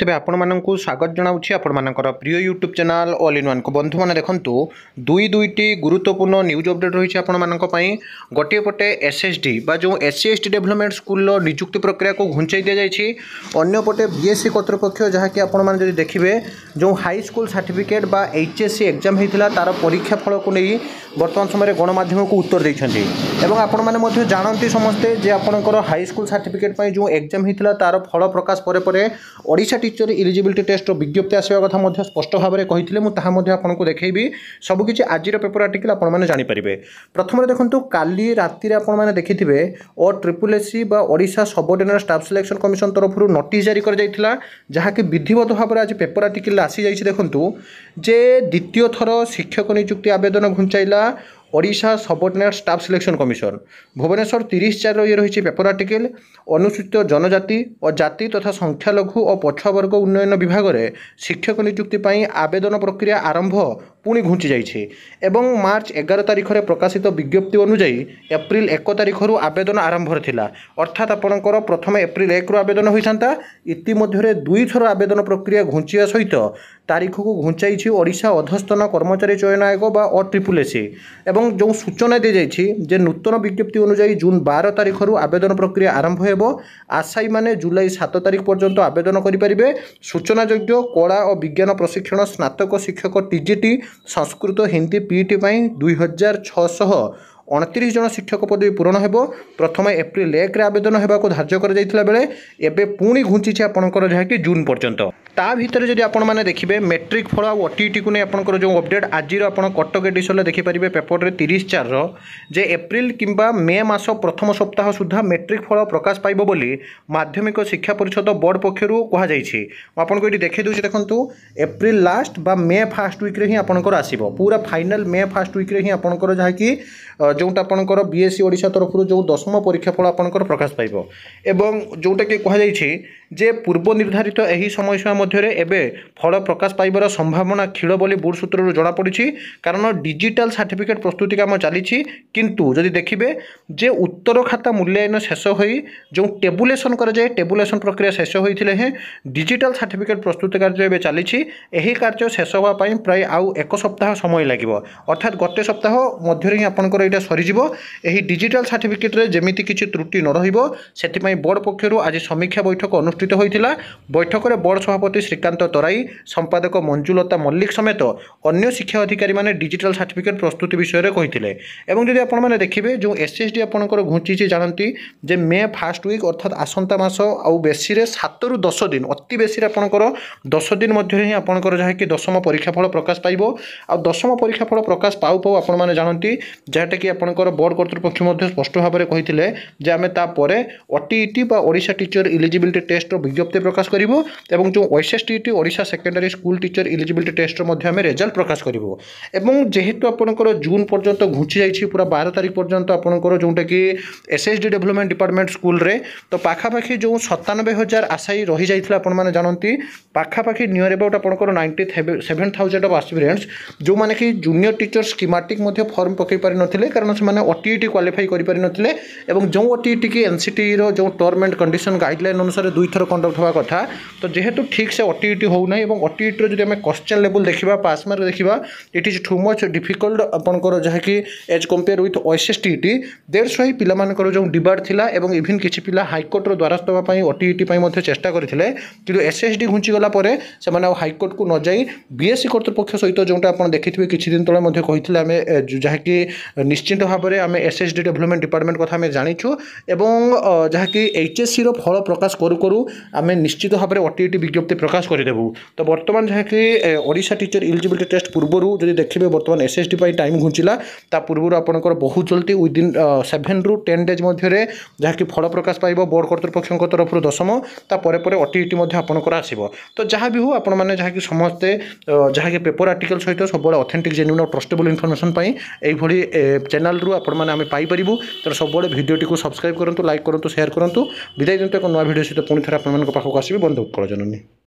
ତେବେ ଆପଣମାନଙ୍କୁ ସ୍ୱାଗତ ଜଣାଉଛି ଆପଣମାନଙ୍କର ପ୍ରିୟ ୟୁଟ୍ୟୁବ୍ ଚ୍ୟାନେଲ୍ ଅଲ୍ ଇନ୍ ୱାନ୍କୁ ବନ୍ଧୁମାନେ ଦେଖନ୍ତୁ ଦୁଇ ଦୁଇଟି ଗୁରୁତ୍ୱପୂର୍ଣ୍ଣ ନ୍ୟୁଜ୍ ଅପଡ଼େଟ୍ ରହିଛି ଆପଣମାନଙ୍କ ପାଇଁ ଗୋଟିଏ ପଟେ ଏସ୍ ଏସ୍ ଡି ବା ଯେଉଁ S C S T development ସ୍କୁଲର ନିଯୁକ୍ତି ପ୍ରକ୍ରିୟାକୁ ଘୁଞ୍ଚାଇ ଦିଆଯାଇଛି ଅନ୍ୟପଟେ ବିଏସ୍ସି କର୍ତ୍ତୃପକ୍ଷ ଯାହାକି ଆପଣମାନେ ଯଦି ଦେଖିବେ ଯେଉଁ ହାଇସ୍କୁଲ ସାର୍ଟିଫିକେଟ୍ ବା ଏଚ୍ ଏସ୍ ସି ଏକ୍ଜାମ୍ ହୋଇଥିଲା ତା'ର ପରୀକ୍ଷା ଫଳକୁ ନେଇ ବର୍ତ୍ତମାନ ସମୟରେ ଗଣମାଧ୍ୟମକୁ ଉତ୍ତର ଦେଇଛନ୍ତି ଏବଂ ଆପଣମାନେ ମଧ୍ୟ ଜାଣନ୍ତି ସମସ୍ତେ ଯେ ଆପଣଙ୍କର ହାଇସ୍କୁଲ ସାର୍ଟିଫିକେଟ୍ ପାଇଁ ଯେଉଁ ଏକ୍ଜାମ୍ ହୋଇଥିଲା ତା'ର ଫଳ ପ୍ରକାଶ ପରେ ପରେ ଓଡ଼ିଶା ଓଡ଼ିଶା ଟିଚର ଇଲିଜିବିଲିଟି ଟେଷ୍ଟର ବିଜ୍ଞପ୍ତି ଆସିବା କଥା ମଧ୍ୟ ସ୍ପଷ୍ଟ ଭାବରେ କହିଥିଲେ ମୁଁ ତାହା ମଧ୍ୟ ଆପଣଙ୍କୁ ଦେଖେଇବି ସବୁକିଛି ଆଜିର ପେପର ଆର୍ଟିକଲ୍ ଆପଣମାନେ ଜାଣିପାରିବେ ପ୍ରଥମରେ ଦେଖନ୍ତୁ କାଲି ରାତିରେ ଆପଣମାନେ ଦେଖିଥିବେ ଓ ଟ୍ରିପୁଲ୍ ଏସ୍ସି ବା Odisha subordinate staff selection commission ତରଫରୁ ନୋଟିସ୍ ଜାରି କରାଯାଇଥିଲା ଯାହାକି ବିଧିବଦ୍ଧ ଭାବରେ ଆଜି ପେପର ଆର୍ଟିକଲ୍ରେ ଆସିଯାଇଛି ଦେଖନ୍ତୁ ଯେ ଦ୍ୱିତୀୟ ଥର ଶିକ୍ଷକ ନିଯୁକ୍ତି ଆବେଦନ ଘୁଞ୍ଚାଇଲା Odisha subordinate staff selection commission Bhubaneswar ତିରିଶ ଚାରିର ଇଏ ରହିଛି ପେପର ଆର୍ଟିକେଲ୍ ଅନୁସୂଚିତ ଜନଜାତି ଓ ଜାତି ତଥା ସଂଖ୍ୟାଲଘୁ ଓ ପଛୁଆବର୍ଗ ଉନ୍ନୟନ ବିଭାଗରେ ଶିକ୍ଷକ ନିଯୁକ୍ତି ପାଇଁ ଆବେଦନ ପ୍ରକ୍ରିୟା ଆରମ୍ଭ ପୁଣି ଘୁଞ୍ଚିଯାଇଛି ଏବଂ ମାର୍ଚ୍ଚ ଏଗାର ତାରିଖରେ ପ୍ରକାଶିତ ବିଜ୍ଞପ୍ତି ଅନୁଯାୟୀ ଏପ୍ରିଲ ଏକ ତାରିଖରୁ ଆବେଦନ ଆରମ୍ଭରେ ଥିଲା ଅର୍ଥାତ୍ ଆପଣଙ୍କର ପ୍ରଥମେ ଏପ୍ରିଲ ଏକରୁ ଆବେଦନ ହୋଇଥାନ୍ତା ଇତିମଧ୍ୟରେ ଦୁଇଥର ଆବେଦନ ପ୍ରକ୍ରିୟା ଘୁଞ୍ଚିବା ସହିତ ତାରିଖକୁ ଘୁଞ୍ଚାଇଛି ଓଡ଼ିଶା ଅଧସ୍ତନ କର୍ମଚାରୀ ଚୟନ ଆୟୋଗ ବା ଓ ଟ୍ରିପୁଲ୍ ଏସି ଏବଂ এবং ଯେଉଁ ସୂଚନା ଦିଆଯାଇଛି ଯେ ନୂତନ ବିଜ୍ଞପ୍ତି ଅନୁଯାୟୀ ଜୁନ୍ ବାର ତାରିଖରୁ ଆବେଦନ ପ୍ରକ୍ରିୟା ଆରମ୍ଭ ହେବ ଆଶାୟୀମାନେ ଜୁଲାଇ ସାତ ତାରିଖ ପର୍ଯ୍ୟନ୍ତ ଆବେଦନ କରିପାରିବେ ସୂଚନାଯୋଗ୍ୟ କଳା ଓ ବିଜ୍ଞାନ ପ୍ରଶିକ୍ଷଣ ସ୍ନାତକ ଶିକ୍ଷକ ଟିଜିଟି ସଂସ୍କୃତ ହିନ୍ଦୀ ପିଇଟି ପାଇଁ ଦୁଇ ହଜାର ଛଅଶହ ଅଣତିରିଶ ଜଣ ଶିକ୍ଷକ ପଦବୀ ପୂରଣ ହେବ ପ୍ରଥମ ଏପ୍ରିଲ ଏକରେ ଆବେଦନ ହେବାକୁ ଧାର୍ଯ୍ୟ କରାଯାଇଥିଲା ବେଳେ ଏବେ ପୁଣି ଘୁଞ୍ଚିଛି ଆପଣଙ୍କର ଯାହାକି ଜୁନ୍ ପର୍ଯ୍ୟନ୍ତ ତା ଭିତରେ ଯଦି ଆପଣମାନେ ଦେଖିବେ ମେଟ୍ରିକ୍ ଫଳ ଆଉ ଓଟିଇଟିକୁ ନେଇ ଆପଣଙ୍କର ଯେଉଁ ଅପଡ଼େଟ୍ ଆଜିର ଆପଣ କଟକ ଏଡ଼ିସନରେ ଦେଖିପାରିବେ ପେପରରେ ତିରିଶ ଚାରିର ଯେ ଏପ୍ରିଲ କିମ୍ବା ମେ ମାସ ପ୍ରଥମ ସପ୍ତାହ ସୁଦ୍ଧା ମେଟ୍ରିକ୍ ଫଳ ପ୍ରକାଶ ପାଇବ ବୋଲି ମାଧ୍ୟମିକ ଶିକ୍ଷା ପରିଷଦ ବୋର୍ଡ଼ ପକ୍ଷରୁ କୁହାଯାଇଛି ମୁଁ ଆପଣଙ୍କୁ ଏଠି ଦେଖାଇ ଦେଉଛି ଦେଖନ୍ତୁ ଏପ୍ରିଲ ଲାଷ୍ଟ ବା ମେ ଫାର୍ଷ୍ଟ ୱିକ୍ରେ ହିଁ ଆପଣଙ୍କର ଆସିବ ପୁରା ଫାଇନାଲ୍ ମେ ଫାର୍ଷ୍ଟ ୱିକ୍ରେ ହିଁ ଆପଣଙ୍କର ଯାହାକି ଯେଉଁଟା ଆପଣଙ୍କର ବି ଏସ୍ ସି ଓଡ଼ିଶା ତରଫରୁ ଯେଉଁ ଦଶମ ପରୀକ୍ଷା ଫଳ ଆପଣଙ୍କର ପ୍ରକାଶ ପାଇବ ଏବଂ ଯେଉଁଟାକି କୁହାଯାଇଛି যে পূর্ব নির্ধারিত এই সময়সীমা মধ্যে এবে ফল প্রকাশ পাইবার সম্ভাবনা ক্ষীণ বলে বোর্ড সূত্রর জনাপড়ি কারণ ডিজিটাল সার্টিফিকেট প্রস্তুতি কাম চালছে কিন্তু যদি দেখবে যে উত্তর খাতা মূল্যায়ন শেষ হয়ে যে টেবুলেসন করা যায় টেবুলেসন প্রক্রিয়া শেষ হয়েছে হে ডিজিটাল সার্টিফিকেট প্রস্তুতি কার্য এবে চালছে এই কার্য শেষ হওয়া প্রায় আউ এক সপ্তাহ সময় লাগিব অর্থাৎ গোটে সপ্তাহ মধ্যে ହିଁ ଆପଣଙ୍କର ଏଇଟା ସରିଯିବ ଏହି ଡିଜିଟାଲ୍ ସାର୍ଟିଫିକେଟ୍ରେ ଯେମିତି କିଛି ତ୍ରୁଟି ନ ରହିବ ସେଥିପାଇଁ ବୋର୍ଡ଼ ପକ୍ଷରୁ ଆଜି ସମୀକ୍ଷା ବୈଠକ ଅନୁଷ୍ଠିତ ଅନୁଷ୍ଠିତ ହୋଇଥିଲା ବୈଠକରେ ବୋର୍ଡ଼ ସଭାପତି ଶ୍ରୀକାନ୍ତ ତରାଇ ସମ୍ପାଦକ ମଞ୍ଜୁଲତା ମଲ୍ଲିକ ସମେତ ଅନ୍ୟ ଶିକ୍ଷା ଅଧିକାରୀମାନେ ଡିଜିଟାଲ ସାର୍ଟିଫିକେଟ୍ ପ୍ରସ୍ତୁତି ବିଷୟରେ କହିଥିଲେ ଏବଂ ଯଦି ଆପଣମାନେ ଦେଖିବେ ଯେଉଁ ଏସ୍ଏସ୍ଡି ଆପଣଙ୍କର ଘୁଞ୍ଚିଛି ଜାଣନ୍ତି ଯେ ମେ ଫାର୍ଷ୍ଟ ୱିକ୍ ଅର୍ଥାତ୍ ଆସନ୍ତା ମାସ ଆଉ ବେଶୀରେ ସାତରୁ ଦଶ ଦିନ ଅତି ବେଶୀରେ ଆପଣଙ୍କର ଦଶ ଦିନ ମଧ୍ୟରେ ହିଁ ଆପଣଙ୍କର ଯାହାକି ଦଶମ ପରୀକ୍ଷା ଫଳ ପ୍ରକାଶ ପାଇବ ଆଉ ଦଶମ ପରୀକ୍ଷା ଫଳ ପ୍ରକାଶ ପାଉ ପାଉ ଆପଣମାନେ ଜାଣନ୍ତି ଯାହାଟାକି ଆପଣଙ୍କର ବୋର୍ଡ଼ କର୍ତ୍ତୃପକ୍ଷ ମଧ୍ୟ ସ୍ପଷ୍ଟ ଭାବରେ କହିଥିଲେ ଯେ ଆମେ ତାପରେ ଓଟିଇଟି ବା ଓଡ଼ିଶା ଟିଚର ଇଲିଜିବିଲିଟି ଟେଷ୍ଟ টেস্টর বিজ্ঞপ্তি প্রকাশ করিব এবং যে OSSTET Odisha secondary school teacher eligibility টেস্টর মধ্যে আমি রেজল্ট প্রকাশ করিব এবং যেহেতু আপনার জুন পর্যন্ত ঘুঞ্চি যাই পুরা বার তারিখ পর্যন্ত আপনার যেটাকি এসএসডি ডেভেলপমেন্ট ডিপার্টমেন্ট স্কুলরে তো পাখাপাখি যে সতানবে হাজার আশায়ী রহি যাই আপনার মানে জাঁতি পাখাপাখি নিয়র এবাউট আপনার ninety seven thousand of aspirants যে কি জুনিয়র টিচর স্কিমাটিক মধ্যে ফর্ম পকাই পারি নথিলে কারণ সে ওটিইটি কোয়ালিফাই করে পারি নথিলে এবং যে ওটিইটি কি এনসিটির যে টর্ম এন্ড কন্ডিশন গাইডলাইন অনুসারে দুইথর ଥର କଣ୍ଡକ୍ଟ ହେବା କଥା ତ ଯେହେତୁ ଠିକ୍ ସେ ଓ ଇଟି ହେଉନାହିଁ ଏବଂ ଓ ଇଟିର ଯଦି ଆମେ କ୍ୱେଶ୍ଚନ୍ ଲେବୁଲ୍ ଦେଖିବା ପାସ୍ ମାର୍କ ଦେଖିବା it is too much difficult ଆପଣଙ୍କର ଯାହାକି as compare with O S S T ET ଦେଢ଼ଶହ ହିଁ ପିଲାମାନଙ୍କର ଯେଉଁ ଡିବାଟ୍ ଥିଲା ଏବଂ ଇଭିନ୍ କିଛି ପିଲା ହାଇକୋର୍ଟର ଦ୍ୱାରସ୍ଥ ହେବା ପାଇଁ ଓ ଇଟି ପାଇଁ ମଧ୍ୟ ଚେଷ୍ଟା କରିଥିଲେ କିନ୍ତୁ ଏସ୍ ଏସ୍ ଡି ଘୁଞ୍ଚିଗଲା ପରେ ସେମାନେ ଆଉ ହାଇକୋର୍ଟକୁ ନ ଯାଇ ସି କର୍ତ୍ତୃପକ୍ଷ ସହିତ ଯେଉଁଟା ଆପଣ ଦେଖିଥିବେ କିଛି ଦିନ ତଳେ ମଧ୍ୟ କହିଥିଲେ ଆମେ ଯାହାକି ନିଶ୍ଚିନ୍ତ ଭାବରେ ଆମେ S S D development department କଥା ଆମେ ଜାଣିଛୁ ଏବଂ ଯାହାକି ଏଚ୍ ଏସ୍ ସିର ଫଳ ପ୍ରକାଶ କରୁ କରୁ ଆମେ ନିଶ୍ଚିତ ଭାବରେ ଓ ଟି ଇ ଟି ବିଜ୍ଞପ୍ତି ପ୍ରକାଶ କରିଦେବୁ ତ ବର୍ତ୍ତମାନ ଯାହାକି ଓଡ଼ିଶା ଟିଚର ଇଲିଜିବିଲିଟି ଟେଷ୍ଟ ପୂର୍ବରୁ ଯଦି ଦେଖିବେ ବର୍ତ୍ତମାନ ଏସ୍ ଏସ୍ ଡି ପାଇଁ ଟାଇମ୍ ଘୁଞ୍ଚିଲା ତା ପୂର୍ବରୁ ଆପଣଙ୍କର ବହୁତ ଜଲ୍ଦି ୱିଦିନ୍ ସେଭେନ୍ରୁ ଟେନ୍ ଡେଜ୍ ମଧ୍ୟରେ ଯାହାକି ଫଳ ପ୍ରକାଶ ପାଇବ ବୋର୍ଡ଼ କର୍ତ୍ତୃପକ୍ଷଙ୍କ ତରଫରୁ ଦଶମ ତା ପରେ ପରେ ଓ ଟି ଇ ଟି ମଧ୍ୟ ଆପଣଙ୍କର ଆସିବ ତ ଯାହା ବି ହେଉ ଆପଣମାନେ ଯାହାକି ସମସ୍ତେ ଯାହାକି ପେପର ଆର୍ଟିକଲ୍ ସହିତ ସବୁବେଳେ ଅଥେଣ୍ଟିକ୍ ଜେନ୍ୟୁନ୍ ଟ୍ରଷ୍ଟେବୁଲ୍ ଇନଫର୍ମେସନ୍ ପାଇଁ ଏଇଭଳି ଚ୍ୟାନେଲ୍ରୁ ଆପଣମାନେ ଆମେ ପାଇପାରିବୁ ତେଣୁ ସବୁବେଳେ ଭିଡ଼ିଓଟିକୁ ସବସ୍କ୍ରାଇବ୍ କରନ୍ତୁ ଲାଇକ୍ କରନ୍ତୁ ସେୟାର କରନ୍ତୁ ବିଦାୟ ଦିଅନ୍ତୁ ଏକ ନୂଆ ଭିଡ଼ିଓ ସହିତ ପୁଣି ଥରେ ଆପଣମାନଙ୍କ ପାଖକୁ ଆସିବି ବନ୍ଧୁକ କଳ ଜନନୀ